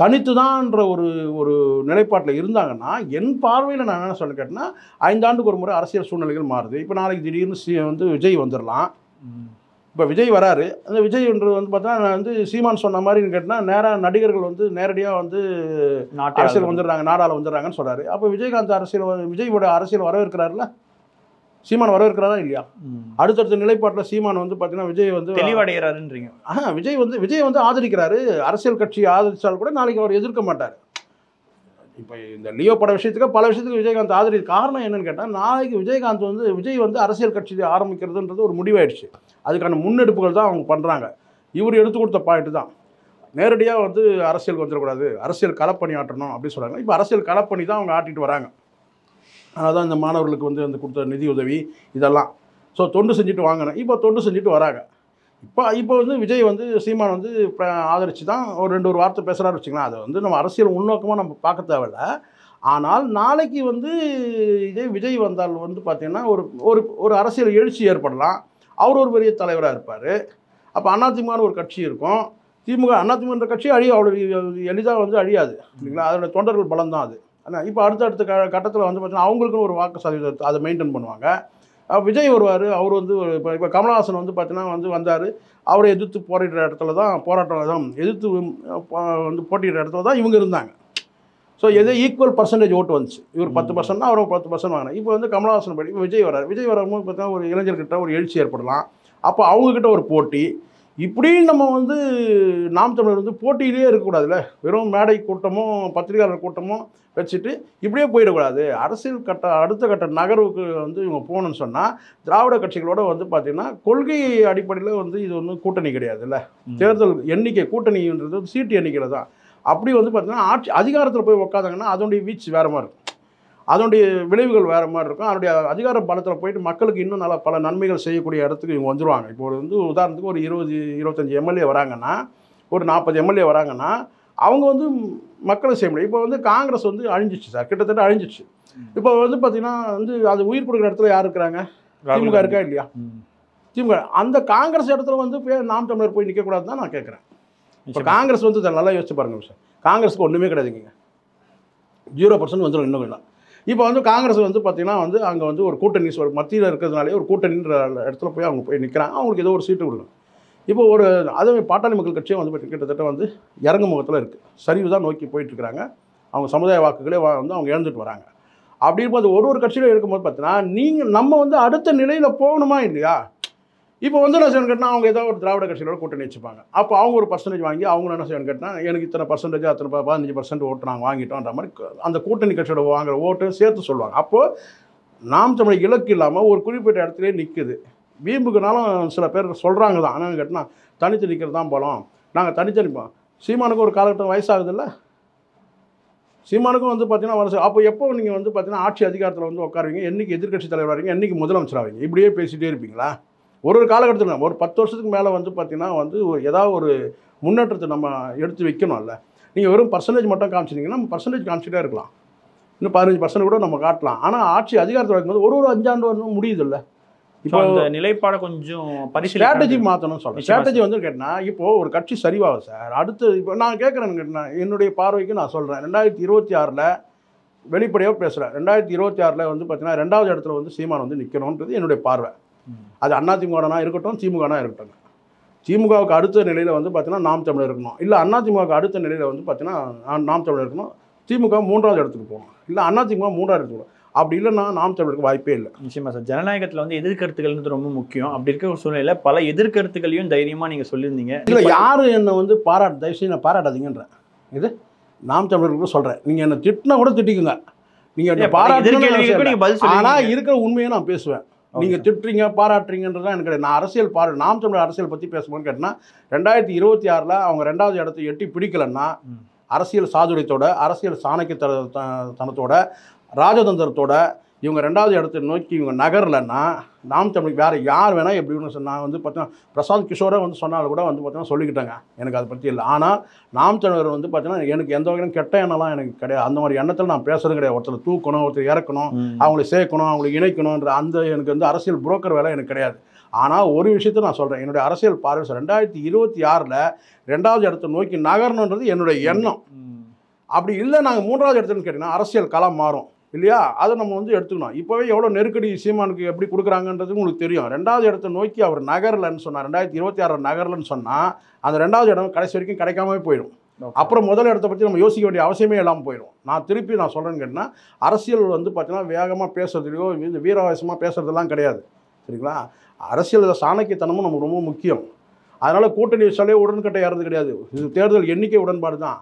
தனித்து தான்ன்ற ஒரு ஒரு நிலைப்பாட்டில் இருந்தாங்கன்னா என் பார்வையில் நான் என்ன சொல்ல கேட்டேன்னா ஐந்தாண்டுக்கு ஒரு முறை அரசியல் சூழ்நிலைகள் மாறுது இப்போ நாளைக்கு திடீர்னு வந்து விஜய் வந்துடலாம் இப்போ விஜய் வராரு அந்த விஜய்ன்றது வந்து பார்த்தா வந்து சீமான் சொன்ன மாதிரின்னு கேட்டால் நேராக நடிகர்கள் வந்து நேரடியாக வந்து அரசியல் வந்துடுறாங்க நாடால் வந்துடுறாங்கன்னு சொல்கிறாரு அப்போ விஜயகாந்த் அரசியல் விஜயோட அரசியல் வரவேற்கிறாருல சீமான் வரவேற்கிறாரா இல்லையா அடுத்தடுத்த நிலைப்பாட்டில் சீமான் வந்து பார்த்தீங்கன்னா விஜய் வந்து தெளிவடைகிறாருன்றீங்க ஆ விஜய் வந்து விஜய் வந்து ஆதரிக்கிறாரு அரசியல் கட்சி ஆதரித்தால் கூட நாளைக்கு அவர் எதிர்க்க மாட்டார் இப்போ இந்த லியோ பட விஷயத்துக்கு பல விஷயத்துக்கு விஜயகாந்த் ஆதரி காரணம் என்னன்னு கேட்டால் நாளைக்கு விஜயகாந்த் வந்து விஜய் வந்து அரசியல் கட்சி ஆரம்பிக்கிறதுன்றது ஒரு முடிவாயிடுச்சு அதுக்கான முன்னெடுப்புகள் தான் அவங்க பண்ணுறாங்க இவர் எடுத்து கொடுத்த பாயிண்ட் தான் நேரடியாக வந்து அரசியலுக்கு வந்துடக்கூடாது அரசியல் களப்பணி ஆட்டணும் அப்படின்னு சொல்கிறாங்க இப்போ அரசியல் களப்பணி தான் அவங்க ஆட்டிட்டு வராங்க அதுதான் இந்த மாணவர்களுக்கு வந்து அந்த கொடுத்த நிதி உதவி இதெல்லாம் ஸோ தொண்டு செஞ்சுட்டு வாங்கினேன் இப்போ தொண்டு செஞ்சுட்டு வராங்க இப்போ இப்போ வந்து விஜய் வந்து சீமான் வந்து ஆதரித்து தான் ஒரு ரெண்டு ஒரு வார்த்தை பேசுகிறாரு வச்சுக்கலாம் அதை வந்து நம்ம அரசியல் முன்னோக்கமாக நம்ம பார்க்க தேவையில்ல ஆனால் நாளைக்கு வந்து இதே விஜய் வந்தால் வந்து பார்த்திங்கன்னா ஒரு ஒரு ஒரு அரசியல் எழுச்சி ஏற்படலாம் அவர் ஒரு பெரிய தலைவராக இருப்பார் அப்போ அதிமுகன்னு ஒரு கட்சி இருக்கும் திமுக அதிமுகன்ற கட்சி அழிய அவ்வளோ எளிதாக வந்து அழியாது இல்லைங்களா அதோடய தொண்டர்கள் பலம் தான் அது அண்ணா இப்போ அடுத்த அடுத்த கட்டத்தில் வந்து பார்த்தீங்கன்னா அவங்களுக்குன்னு ஒரு வாக்கு சதவீதம் அதை மெயின்டைன் பண்ணுவாங்க விஜய் வருவார் அவர் வந்து இப்போ இப்போ கமல்ஹாசன் வந்து பார்த்தீங்கன்னா வந்து வந்தார் அவரை எதிர்த்து போராடுற இடத்துல தான் போராட்டம் தான் எதிர்த்து வந்து போட்டிடுற இடத்துல தான் இவங்க இருந்தாங்க ஸோ எது ஈக்குவல் பர்சன்டேஜ் ஓட்டு வந்துச்சு இவர் பத்து பர்சன்ட்னா அவர் பத்து பர்சன்ட் வாங்கினா இப்போ வந்து கமலஹாசன் படி இப்போ விஜய் வரார் விஜய் வரும்போது பார்த்தீங்கன்னா ஒரு இளைஞர்கிட்ட ஒரு எழுச்சி ஏற்படலாம் அப்போ அவங்கக்கிட்ட ஒரு போட்டி இப்படி நம்ம வந்து நாம் தமிழர் வந்து போட்டியிலே இருக்கக்கூடாதுல்ல வெறும் மேடை கூட்டமும் பத்திரிகையாளர் கூட்டமும் வச்சுட்டு இப்படியே போயிடக்கூடாது அரசியல் கட்ட அடுத்த கட்ட நகர்வுக்கு வந்து இவங்க போகணும்னு சொன்னால் திராவிட கட்சிகளோட வந்து பார்த்திங்கன்னா கொள்கை அடிப்படையில் வந்து இது ஒன்றும் கூட்டணி கிடையாதுல்ல தேர்தல் எண்ணிக்கை கூட்டணின்றது சீட்டு எண்ணிக்கையில் தான் அப்படி வந்து பார்த்திங்கன்னா ஆட்சி அதிகாரத்தில் போய் உக்காதாங்கன்னா அதனுடைய வீச்சு வேறு மாதிரி இருக்கும் அதனுடைய விளைவுகள் வேறு மாதிரி இருக்கும் அதனுடைய அதிகார பலத்தில் போயிட்டு மக்களுக்கு இன்னும் நல்லா பல நன்மைகள் செய்யக்கூடிய இடத்துக்கு இவங்க வந்துடுவாங்க இப்போ வந்து உதாரணத்துக்கு ஒரு இருபது இருபத்தஞ்சி எம்எல்ஏ வராங்கன்னா ஒரு நாற்பது எம்எல்ஏ வராங்கன்னா அவங்க வந்து மக்களை செய்ய முடியும் இப்போ வந்து காங்கிரஸ் வந்து அழிஞ்சிச்சு சார் கிட்டத்தட்ட அழிஞ்சிச்சு இப்போ வந்து பார்த்திங்கன்னா வந்து அது உயிர் கொடுக்குற இடத்துல யார் இருக்கிறாங்க திமுக இருக்கா இல்லையா திமுக அந்த காங்கிரஸ் இடத்துல வந்து நாம் தமிழர் போய் நிற்கக்கூடாதுன்னு தான் நான் கேட்குறேன் இப்போ காங்கிரஸ் வந்து நல்லா யோசிச்சு பாருங்க சார் காங்கிரஸுக்கு ஒன்றுமே கிடையாதுங்க ஜீரோ பர்சன்ட் வந்துடும் இன்னும் இப்போ வந்து காங்கிரஸ் வந்து பார்த்திங்கன்னா வந்து அங்கே வந்து ஒரு கூட்டணி சொல் மத்தியில் இருக்கிறதுனாலே ஒரு கூட்டணின்ற இடத்துல போய் அவங்க போய் நிற்கிறாங்க அவங்களுக்கு ஏதோ ஒரு சீட்டு கொடுக்கணும் இப்போ ஒரு அதுவே பாட்டாளி மக்கள் கட்சியும் வந்து கிட்டத்தட்ட வந்து இறங்கு முகத்தில் இருக்குது சரிவு தான் நோக்கி போயிட்டுருக்கிறாங்க அவங்க சமுதாய வாக்குகளே வந்து அவங்க இழந்துட்டு வராங்க அப்படி இருக்கும்போது ஒரு ஒரு கட்சியிலும் இருக்கும்போது பார்த்தீங்கன்னா நீங்கள் நம்ம வந்து அடுத்த நிலையில் போகணுமா இல்லையா இப்போ வந்து என்ன செய்யணும் கேட்டால் அவங்க ஏதோ ஒரு திராவிட கட்சியோட கூட்டணி வச்சுப்பாங்க அப்போ அவங்க ஒரு பர்சன்டேஜ் வாங்கி அவங்க என்ன செய்யணும் கேட்டால் எனக்கு இத்தனை பர்சன்டேஜ் அத்தனை பதினஞ்சு பர்சன்ட் ஓட்டு நாங்கள் வாங்கிட்டோன்ற மாதிரி அந்த கூட்டணி கட்சியோட வாங்குற ஓட்டு சேர்த்து சொல்லுவாங்க அப்போது நாம் தமிழ் இலக்கு இல்லாமல் ஒரு குறிப்பிட்ட இடத்துலேயே நிற்குது வீம்புக்குனாலும் சில பேர் சொல்கிறாங்க தான் ஆனால் கேட்டால் தனித்து நிற்கிறது தான் பலம் நாங்கள் தனித்து நிற்போம் ஒரு காலகட்டம் இல்லை சீமானுக்கும் வந்து பார்த்தீங்கன்னா வருஷம் அப்போ எப்போ நீங்கள் வந்து பார்த்தீங்கன்னா ஆட்சி அதிகாரத்தில் வந்து உட்காருவீங்க என்றைக்கு எதிர்கட்சி தலைவராக இருக்கீங்க என்றைக்கு முதலமைச்சராக இப்படியே பேசிகிட்டே இருப்பீங்களா ஒரு ஒரு காலகட்டத்தில் ஒரு பத்து வருஷத்துக்கு மேலே வந்து பார்த்திங்கன்னா வந்து ஏதாவது ஒரு முன்னேற்றத்தை நம்ம எடுத்து வைக்கணும்ல நீங்கள் வெறும் பர்சன்டேஜ் மட்டும் காமிச்சிட்டிங்கன்னா நம்ம பர்சன்டேஜ் காமிச்சிட்டே இருக்கலாம் இன்னும் பதினஞ்சு பர்சன்ட் கூட நம்ம காட்டலாம் ஆனால் ஆட்சி அதிகாரத்தில் வைக்கும்போது ஒரு ஒரு அஞ்சாண்டு வரணும் முடியுதில்ல இப்போ அந்த நிலைப்பாடை கொஞ்சம் பரிசு ஸ்ட்ராட்டஜி மாற்றணும்னு சொல்கிறேன் ஸ்ட்ராட்டஜி வந்து கேட்டால் இப்போது ஒரு கட்சி சரிவாகும் சார் அடுத்து இப்போ நான் கேட்குறேன்னு கேட்டேன் என்னுடைய பார்வைக்கு நான் சொல்கிறேன் ரெண்டாயிரத்தி இருபத்தி ஆறில் வெளிப்படையாக பேசுகிறேன் ரெண்டாயிரத்தி இருபத்தி ஆறில் வந்து பார்த்தீங்கன்னா ரெண்டாவது இடத்துல வந்து சீமான் வந்து நிற்கணுன்றது என்னுடைய பார்வை அது அதிமுகனா இருக்கட்டும் திமுகனா இருக்கட்டும் திமுகவுக்கு அடுத்த நிலையில் வந்து பார்த்தீங்கன்னா நாம் தமிழர் இருக்கணும் இல்லை அதிமுகவுக்கு அடுத்த நிலையில் வந்து பார்த்தீங்கன்னா நாம் தமிழர் இருக்கணும் திமுக மூன்றாவது இடத்துக்கு போகணும் இல்லை அதிமுக மூன்றாவது இடத்துக்கு போகணும் அப்படி இல்லைன்னா நாம் தமிழருக்கு வாய்ப்பே இல்லை நிச்சயமாக சார் ஜனநாயகத்தில் வந்து எதிர்கருத்துக்கள் வந்து ரொம்ப முக்கியம் அப்படி இருக்க ஒரு சூழ்நிலையில் பல எதிர்கருத்துக்களையும் தைரியமாக நீங்கள் சொல்லியிருந்தீங்க இல்லை யார் என்னை வந்து பாராட்டு தயவுசெய்து நான் பாராட்டாதீங்கன்றேன் இது நாம் தமிழருக்கு சொல்கிறேன் நீங்கள் என்னை திட்டினா கூட திட்டிக்குங்க நீங்கள் பாராட்டு ஆனால் இருக்கிற உண்மையை நான் பேசுவேன் நீங்கள் திட்டுறீங்க பாராட்டுறீங்கன்றதான் எனக்கு கிடையாது நான் அரசியல் பாரு நாம் தமிழர் அரசியல் பற்றி பேசும்போது கேட்டேன்னா ரெண்டாயிரத்தி இருபத்தி ஆறில் அவங்க ரெண்டாவது இடத்த எட்டி பிடிக்கலன்னா அரசியல் சாதுரியத்தோட அரசியல் சாணக்கிய தனத்தோட ராஜதந்திரத்தோட இவங்க ரெண்டாவது இடத்தை நோக்கி இவங்க நகரலைன்னா நாம் தமிழுக்கு வேறு யார் வேணால் எப்படி ஒன்று சொன்னால் வந்து பார்த்தீங்கன்னா பிரசாந்த் கிஷோரை வந்து சொன்னாலும் கூட வந்து பார்த்தீங்கன்னா சொல்லிக்கிட்டாங்க எனக்கு அதை பற்றி இல்லை ஆனால் நாம் தமிழர் வந்து பார்த்தீங்கன்னா எனக்கு எந்த வகையிலும் கெட்ட எண்ணெலாம் எனக்கு கிடையாது அந்த மாதிரி எண்ணத்தில் நான் பேசுறது கிடையாது ஒருத்தர் தூக்கணும் ஒருத்தர் இறக்கணும் அவங்கள சேர்க்கணும் அவங்களை இணைக்கணுன்ற அந்த எனக்கு வந்து அரசியல் புரோக்கர் வேலை எனக்கு கிடையாது ஆனால் ஒரு விஷயத்தை நான் சொல்கிறேன் என்னுடைய அரசியல் பார்வை ரெண்டாயிரத்தி இருபத்தி ஆறில் ரெண்டாவது இடத்தை நோக்கி நகரணுன்றது என்னுடைய எண்ணம் அப்படி இல்லை நாங்கள் மூன்றாவது இடத்துலன்னு கேட்டிங்கன்னா அரசியல் களம் மாறும் இல்லையா அதை நம்ம வந்து எடுத்துக்கணும் இப்போவே எவ்வளோ நெருக்கடி சீமானுக்கு எப்படி கொடுக்குறாங்கன்றது உங்களுக்கு தெரியும் ரெண்டாவது இடத்த நோக்கி அவர் நகரலன்னு சொன்னார் ரெண்டாயிரத்தி இருபத்தி ஆறு நகரலன்னு சொன்னால் அந்த ரெண்டாவது இடம் கடைசி வரைக்கும் கிடைக்காமவே போயிடும் அப்புறம் முதல் இடத்த பற்றி நம்ம யோசிக்க வேண்டிய அவசியமே இல்லாமல் போயிடும் நான் திருப்பி நான் சொல்கிறேன்னு கேட்டால் அரசியல் வந்து பார்த்தீங்கன்னா வேகமாக பேசுறதுலையோ இது வீரவாசமாக பேசுகிறதுலாம் கிடையாது சரிங்களா அரசியல் சாணக்கியத்தனமும் நமக்கு ரொம்ப முக்கியம் அதனால் கூட்டணி விஷயாலே உடன்கட்டை இறந்து கிடையாது இது தேர்தல் எண்ணிக்கை உடன்பாடு தான்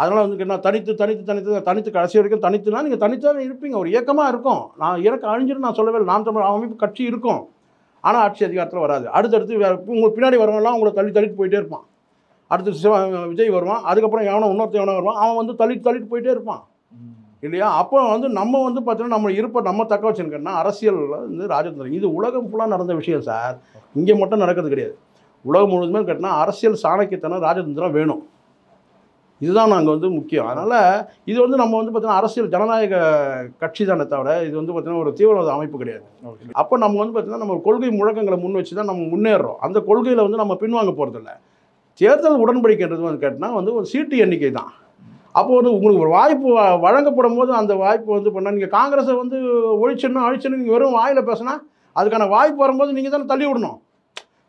அதனால் வந்து என்ன தனித்து தனித்து தனித்து தனித்து கடைசி வரைக்கும் தனித்துனா நீங்கள் தனித்தாக இருப்பீங்க ஒரு இயக்கமாக இருக்கும் நான் இயக்கம் அழிஞ்சிடும் நான் சொல்லவே நாம் தமிழ் அமைப்பு கட்சி இருக்கும் ஆனால் ஆட்சி அதிகாரத்தில் வராது அடுத்தடுத்து உங்களுக்கு பின்னாடி வரவங்களாம் உங்களை தள்ளி தள்ளிட்டு போயிட்டே இருப்பான் அடுத்து சிவ விஜய் வருவான் அதுக்கப்புறம் எவனோ இன்னொருத்த எவனோ வருவான் அவன் வந்து தள்ளிட்டு தள்ளிட்டு போயிட்டே இருப்பான் இல்லையா அப்போ வந்து நம்ம வந்து பார்த்தீங்கன்னா நம்ம இருப்ப நம்ம தக்க வச்சுருக்கோம்னா அரசியலில் வந்து ராஜதந்திரம் இது உலகம் ஃபுல்லாக நடந்த விஷயம் சார் இங்கே மட்டும் நடக்கிறது கிடையாது உலகம் முழுவதுமே கேட்டால் அரசியல் சாணக்கியத்தனம் ராஜதந்திரம் வேணும் இதுதான் நாங்கள் வந்து முக்கியம் அதனால் இது வந்து நம்ம வந்து பார்த்தீங்கன்னா அரசியல் ஜனநாயக கட்சி தானே தவிர இது வந்து பார்த்தீங்கன்னா ஒரு தீவிரவாத அமைப்பு கிடையாது அப்போ நம்ம வந்து பார்த்தீங்கன்னா நம்ம கொள்கை முழக்கங்களை முன் வச்சு தான் நம்ம முன்னேறோம் அந்த கொள்கையில் வந்து நம்ம பின்வாங்க போகிறதில்ல தேர்தல் உடன்படிக்கைன்றது வந்து கேட்டால் வந்து ஒரு சீட்டு எண்ணிக்கை தான் அப்போ வந்து உங்களுக்கு ஒரு வாய்ப்பு வழங்கப்படும் போது அந்த வாய்ப்பு வந்து பண்ணால் நீங்கள் காங்கிரஸை வந்து ஒழிச்சிடணும் அழிச்சிடணும் நீங்கள் வெறும் வாயில் பேசினா அதுக்கான வாய்ப்பு வரும்போது நீங்கள் தானே தள்ளி விடணும்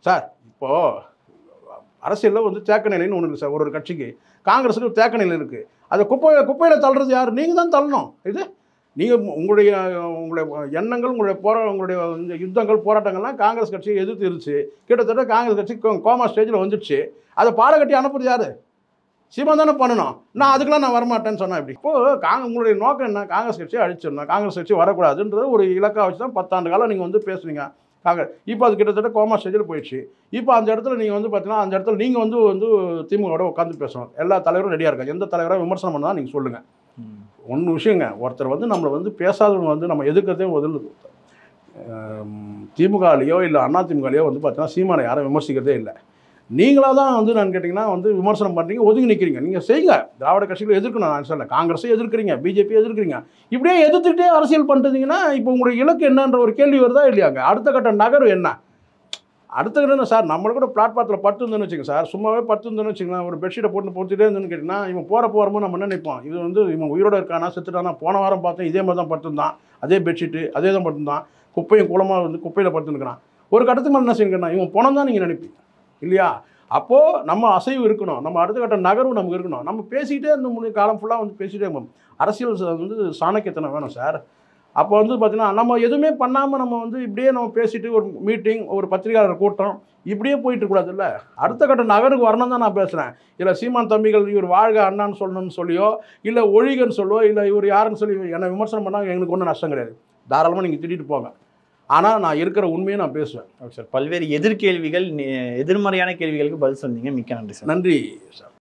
சார் இப்போது அரசியலில் வந்து தேக்க நிலைன்னு ஒன்று இருக்குது சார் ஒரு ஒரு கட்சிக்கு காங்கிரஸுக்கு தேக்க நிலை இருக்குது அதை குப்பை குப்பையில் தள்ளுறது யார் நீங்கள் தான் தள்ளணும் இது நீங்கள் உங்களுடைய உங்களுடைய எண்ணங்கள் உங்களுடைய போரா உங்களுடைய யுத்தங்கள் போராட்டங்கள்லாம் காங்கிரஸ் கட்சியை எதிர்த்து இருந்துச்சு கிட்டத்தட்ட காங்கிரஸ் கட்சி கோமா ஸ்டேஜில் வந்துடுச்சு அதை பாடகட்டி அனுப்புறது யார் சீமா தானே பண்ணணும் நான் அதுக்கெலாம் நான் வரமாட்டேன்னு சொன்னேன் இப்படி இப்போது காங்க உங்களுடைய நோக்கம் என்ன காங்கிரஸ் கட்சியை அழிச்சிடணும் காங்கிரஸ் கட்சி வரக்கூடாதுன்றது ஒரு இலக்காக வச்சு தான் பத்தாண்டு காலம் நீங்கள் வந்து பேசுவீங்க காங்கிரஸ் இப்போ அது கிட்டத்தட்ட கோமா ஸ்டேஜில் போயிடுச்சு இப்போ அந்த இடத்துல நீங்கள் வந்து பார்த்தீங்கன்னா அந்த இடத்துல நீங்கள் வந்து வந்து திமுகவோட உட்காந்து பேசணும் எல்லா தலைவரும் ரெடியாக இருக்காங்க எந்த தலைவராக விமர்சனம் பண்ணால் நீங்கள் சொல்லுங்கள் ஒன்று விஷயங்க ஒருத்தர் வந்து நம்மளை வந்து பேசாதவங்க வந்து நம்ம எதிர்க்கிறதே முதல் திமுகலையோ இல்லை அதிமுகலையோ வந்து பார்த்தீங்கன்னா சீமானை யாரும் விமர்சிக்கிறதே இல்லை நீங்களாக தான் வந்து நான் கேட்டிங்கன்னா வந்து விமர்சனம் பண்ணுறீங்க ஒதுங்கி நிற்கிறீங்க நீங்கள் செய்யுங்க திராவிட கட்சிகளை எதிர்க்கணும் நான் சொல்ல காங்கிரஸை எதிர்க்கிறீங்க பிஜேபி எதிர்க்கிறீங்க இப்படியே எதிர்த்துக்கிட்டே அரசியல் பண்ணுறதுங்கன்னா இப்போ உங்களுடைய இலக்கு என்னன்ற ஒரு கேள்வி வருதா இல்லையாங்க அடுத்த கட்ட நகர்வு என்ன அடுத்த கிட்ட சார் நம்மளை கூட பிளாட்ஃபார்த்தில் பட்டு இருந்தோன்னு வச்சுக்கோங்க சார் சும்மாவே பத்து இருந்தோன்னு வச்சுக்கோங்க ஒரு பெட்ஷீட்டை போட்டு பொறுத்துட்டே இருந்துன்னு கேட்டிங்கன்னா இவன் போகிற போகிறமோ நம்ம என்ன நினைப்போம் இது வந்து இவன் உயிரோட இருக்கானா செத்துட்டானா போன வாரம் பார்த்தேன் இதே மாதிரி தான் பத்துந்தான் அதே பெட்ஷீட்டு அதே தான் படுத்திருந்தான் குப்பையும் குளமாக வந்து குப்பையில் படுத்துருக்கிறான் ஒரு கட்டத்துக்கு மேலே என்ன செய்யணும்னா இவன் போனோம் தான் நீங்கள் நினைப்பீங்க இல்லையா அப்போது நம்ம அசைவு இருக்கணும் நம்ம அடுத்த கட்ட நகர்வு நமக்கு இருக்கணும் நம்ம பேசிக்கிட்டே இந்த முன்னே காலம் ஃபுல்லாக வந்து பேசிகிட்டே இருக்கணும் அரசியல் வந்து சாணக்கியத்தனை வேணும் சார் அப்போ வந்து பார்த்திங்கன்னா நம்ம எதுவுமே பண்ணாமல் நம்ம வந்து இப்படியே நம்ம பேசிட்டு ஒரு மீட்டிங் ஒரு பத்திரிகையாளர் கூட்டம் இப்படியே போயிட்டு இல்லை அடுத்த கட்ட நகருக்கு வரணும் தான் நான் பேசுகிறேன் இல்லை சீமான் தம்பிகள் இவர் வாழ்க அண்ணான்னு சொல்லணும்னு சொல்லியோ இல்லை ஒழிகன்னு சொல்லியோ இல்லை இவர் யாருன்னு சொல்லி என்னை விமர்சனம் பண்ணால் எங்களுக்கு ஒன்றும் நஷ்டம் கிடையாது தாராளமாக நீங்கள் திட்டிகிட்டு போங்க ஆனால் நான் இருக்கிற உண்மையை நான் பேசுவேன் ஓகே சார் பல்வேறு எதிர்கேள்விகள் எதிர்மறையான கேள்விகளுக்கு பதில் சொன்னீங்க மிக்க நன்றி சார் நன்றி சார்